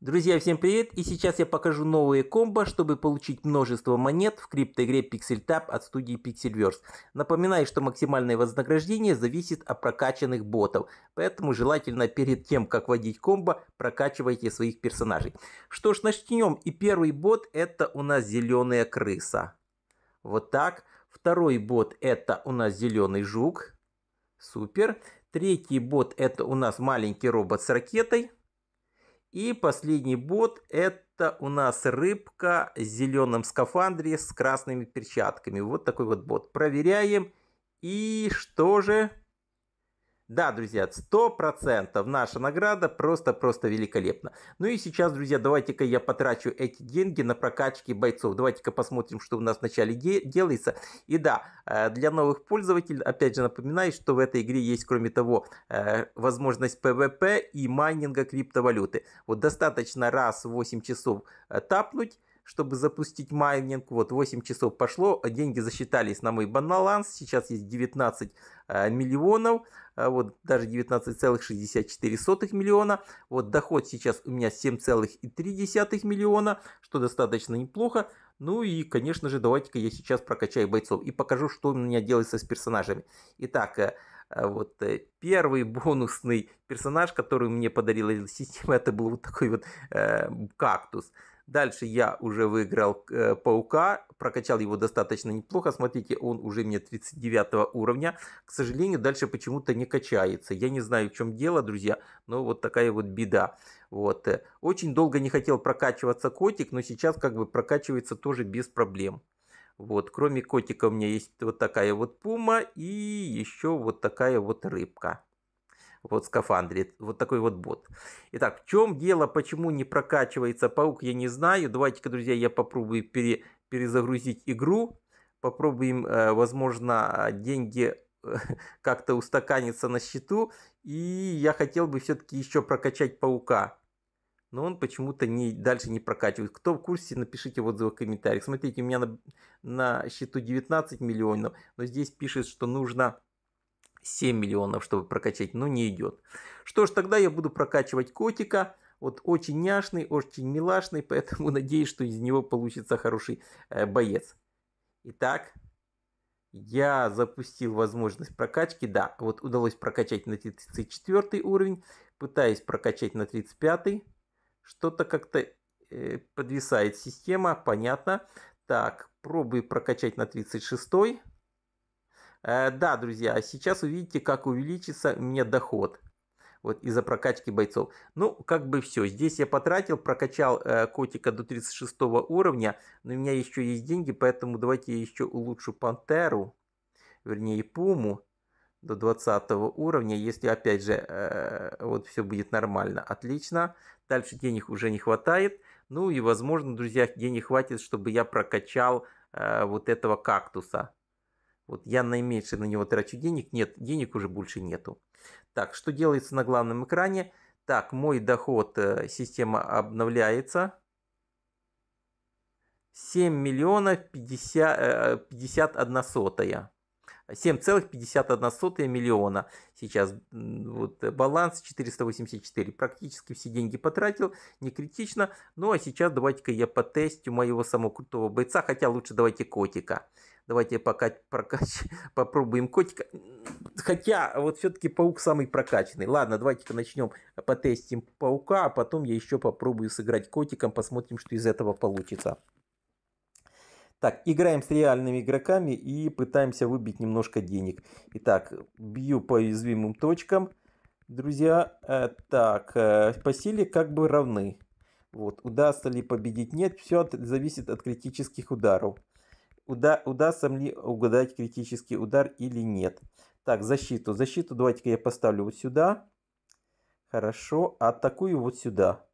Друзья, всем привет! И сейчас я покажу новые комбо, чтобы получить множество монет в криптоигре Pixel Tab от студии Pixelverse. Напоминаю, что максимальное вознаграждение зависит от прокачанных ботов, поэтому желательно перед тем, как вводить комбо, прокачивайте своих персонажей. Что ж, начнем. И первый бот это у нас зеленая крыса. Вот так. Второй бот это у нас зеленый жук. Супер. Третий бот это у нас маленький робот с ракетой. И последний бот это у нас рыбка в зеленом скафандре с красными перчатками. Вот такой вот бот. Проверяем. И что же? Да, друзья, 100% наша награда просто-просто великолепна. Ну и сейчас, друзья, давайте-ка я потрачу эти деньги на прокачки бойцов. Давайте-ка посмотрим, что у нас вначале де делается. И да, э, для новых пользователей, опять же напоминаю, что в этой игре есть, кроме того, э, возможность ПВП и майнинга криптовалюты. Вот достаточно раз в 8 часов э, тапнуть, чтобы запустить майнинг. Вот 8 часов пошло, а деньги засчитались на мой баланс. Сейчас есть 19 э, миллионов, э, вот даже 19,64 миллиона. Вот доход сейчас у меня 7,3 миллиона, что достаточно неплохо. Ну и, конечно же, давайте-ка я сейчас прокачаю бойцов и покажу, что у меня делается с персонажами. Итак, э, вот первый бонусный персонаж, который мне подарила система, это был вот такой вот э, кактус. Дальше я уже выиграл э, паука, прокачал его достаточно неплохо. Смотрите, он уже мне 39 уровня. К сожалению, дальше почему-то не качается. Я не знаю, в чем дело, друзья, но вот такая вот беда. Вот. Э, очень долго не хотел прокачиваться котик, но сейчас как бы прокачивается тоже без проблем. Вот, кроме котика у меня есть вот такая вот пума и еще вот такая вот рыбка вот в скафандре. Вот такой вот бот. Итак, в чем дело, почему не прокачивается паук, я не знаю. Давайте-ка, друзья, я попробую пере, перезагрузить игру. Попробуем, э, возможно, деньги как-то устаканиться на счету. И я хотел бы все-таки еще прокачать паука. Но он почему-то не, дальше не прокачивает. Кто в курсе, напишите в отзывах в комментариях. Смотрите, у меня на, на счету 19 миллионов. Но здесь пишет, что нужно 7 миллионов, чтобы прокачать, но не идет. Что ж, тогда я буду прокачивать котика. Вот очень няшный, очень милашный, поэтому надеюсь, что из него получится хороший э, боец. Итак, я запустил возможность прокачки. Да, вот удалось прокачать на 34 уровень. Пытаюсь прокачать на 35. Что-то как-то э, подвисает система, понятно. Так, пробую прокачать на 36. Э, да, друзья, а сейчас увидите, как увеличится мне доход вот из-за прокачки бойцов. Ну, как бы все. Здесь я потратил, прокачал э, котика до 36 уровня, но у меня еще есть деньги, поэтому давайте я еще улучшу пантеру, вернее пуму до 20 уровня, если опять же э, вот все будет нормально. Отлично. Дальше денег уже не хватает. Ну и возможно, друзья, денег хватит, чтобы я прокачал э, вот этого кактуса. Вот я наименьше на него трачу денег. Нет, денег уже больше нету. Так, что делается на главном экране? Так, мой доход, э, система обновляется. 7 миллионов 50, 51 э, сотая. 7,51 миллиона сейчас вот, баланс 484 практически все деньги потратил не критично ну а сейчас давайте-ка я потестю моего самого крутого бойца хотя лучше давайте котика Давайте пока прокач... попробуем котика. Хотя, вот все-таки паук самый прокачанный. Ладно, давайте-ка начнем, э, потестим паука, а потом я еще попробую сыграть котиком, посмотрим, что из этого получится. Так, играем с реальными игроками и пытаемся выбить немножко денег. Итак, бью по уязвимым точкам. Друзья, э, так, э, по силе как бы равны. Вот, удастся ли победить? Нет, все зависит от критических ударов. Уда удастся мне угадать критический удар или нет. Так, защиту. Защиту давайте-ка я поставлю вот сюда. Хорошо. Атакую вот сюда.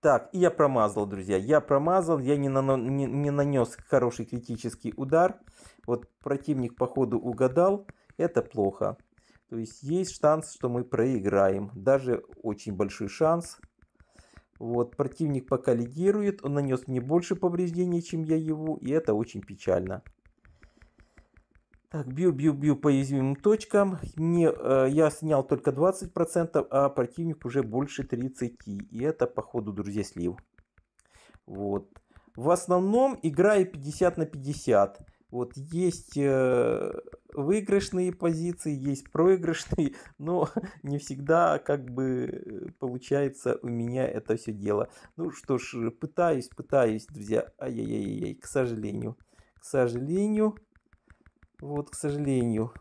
Так, и я промазал, друзья. Я промазал, я не, нано, не, не нанес хороший критический удар. Вот противник, походу, угадал. Это плохо. То есть есть шанс, что мы проиграем. Даже очень большой шанс. Вот, противник пока лидирует, он нанес мне больше повреждений, чем я его, и это очень печально. Так, бью-бью-бью по уязвимым точкам. Мне, э, я снял только 20%, а противник уже больше 30%. И это походу, друзья, слив. Вот. В основном играю 50 на 50. Вот есть э, выигрышные позиции, есть проигрышные, но не всегда как бы э, получается у меня это все дело. Ну что ж, пытаюсь, пытаюсь, друзья. Ай-яй-яй-яй, к сожалению. К сожалению, вот, к сожалению,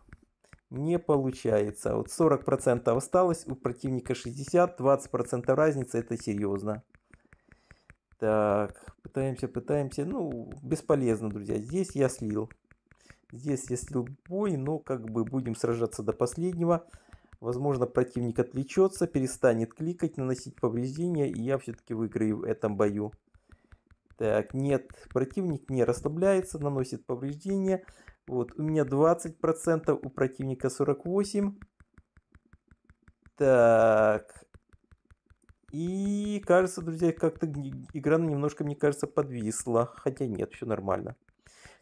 не получается. Вот 40% осталось, у противника 60, 20% разница, это серьезно. Так, пытаемся, пытаемся. Ну, бесполезно, друзья. Здесь я слил. Здесь, есть любой, но как бы будем сражаться до последнего. Возможно, противник отвлечется, перестанет кликать, наносить повреждения, и я все-таки выиграю в этом бою. Так, нет, противник не расслабляется, наносит повреждения. Вот, у меня 20%, у противника 48%. Так. И кажется, друзья, как-то игра немножко, мне кажется, подвисла. Хотя нет, все нормально.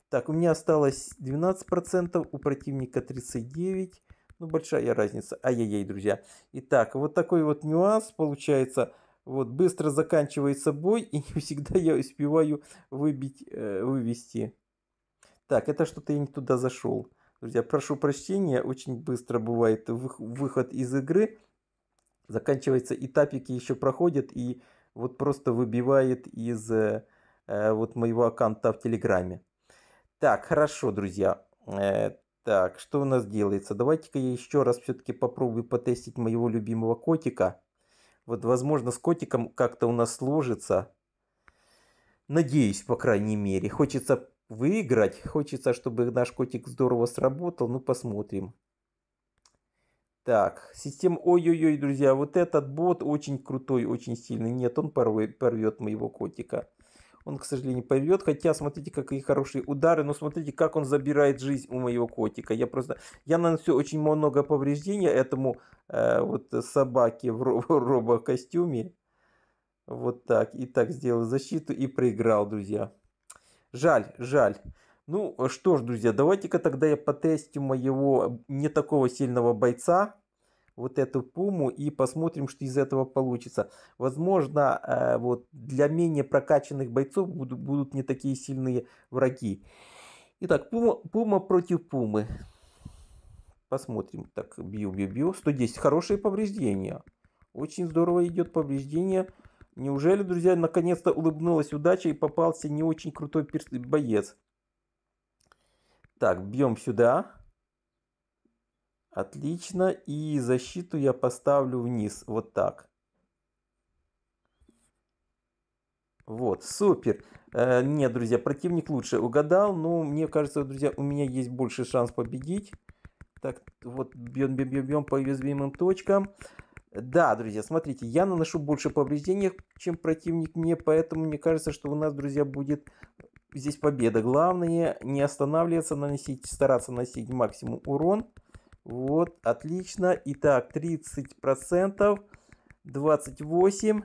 Так, у меня осталось 12%, у противника 39%. Ну, большая разница. Ай-яй-яй, друзья. Итак, вот такой вот нюанс получается. Вот, быстро заканчивается бой, и не всегда я успеваю выбить, э, вывести. Так, это что-то я не туда зашел. Друзья, прошу прощения, очень быстро бывает выход из игры. Заканчивается, и тапики еще проходят, и вот просто выбивает из э, э вот моего аккаунта в Телеграме. Так, хорошо, друзья. Э, так, что у нас делается? Давайте-ка я еще раз все-таки попробую потестить моего любимого котика. Вот, возможно, с котиком как-то у нас сложится. Надеюсь, по крайней мере. Хочется выиграть. Хочется, чтобы наш котик здорово сработал. Ну, посмотрим. Так, система... Ой-ой-ой, друзья, вот этот бот очень крутой, очень сильный. Нет, он порвет моего котика он, к сожалению, поведет. Хотя, смотрите, какие хорошие удары. Но смотрите, как он забирает жизнь у моего котика. Я просто... Я наносил очень много повреждений этому э, вот собаке в робокостюме. Вот так. И так сделал защиту и проиграл, друзья. Жаль, жаль. Ну что ж, друзья, давайте-ка тогда я потестю моего не такого сильного бойца вот эту пуму и посмотрим, что из этого получится. Возможно, э, вот для менее прокачанных бойцов будут, будут не такие сильные враги. Итак, пума, пума против пумы. Посмотрим. Так, бью, бью, бью. 110. Хорошие повреждения. Очень здорово идет повреждение. Неужели, друзья, наконец-то улыбнулась удача и попался не очень крутой боец? Так, бьем сюда. Отлично. И защиту я поставлю вниз. Вот так. Вот, супер. Э, нет, друзья, противник лучше угадал. Но мне кажется, друзья, у меня есть больше шанс победить. Так, вот бьем, бьем, бьем, бьем по уязвимым точкам. Да, друзья, смотрите, я наношу больше повреждений, чем противник мне, поэтому мне кажется, что у нас, друзья, будет здесь победа. Главное не останавливаться, наносить, стараться наносить максимум урон. Вот, отлично. Итак, 30%, 28.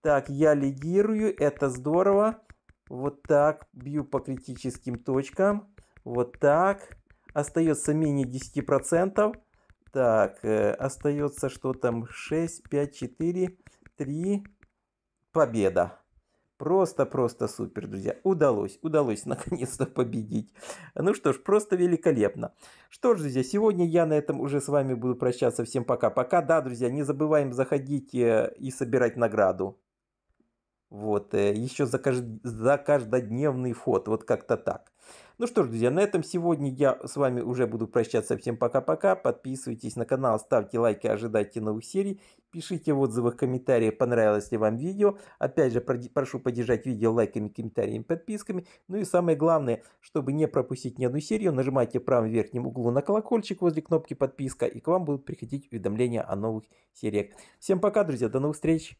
Так, я лидирую, это здорово. Вот так, бью по критическим точкам. Вот так. Остается менее 10%. Так, э, остается что там? 6, 5, 4, 3. Победа. Просто-просто супер, друзья. Удалось, удалось наконец-то победить. Ну что ж, просто великолепно. Что ж, друзья, сегодня я на этом уже с вами буду прощаться. Всем пока-пока. Да, друзья, не забываем заходить э, и собирать награду. Вот, э, еще за, кажд... за каждодневный фото, вот как-то так. Ну что ж, друзья, на этом сегодня я с вами уже буду прощаться. Всем пока-пока. Подписывайтесь на канал, ставьте лайки, ожидайте новых серий. Пишите отзывы в отзывах, комментариях, понравилось ли вам видео. Опять же, прошу поддержать видео лайками, комментариями, подписками. Ну и самое главное, чтобы не пропустить ни одну серию, нажимайте в правом верхнем углу на колокольчик возле кнопки подписка, и к вам будут приходить уведомления о новых сериях. Всем пока, друзья, до новых встреч!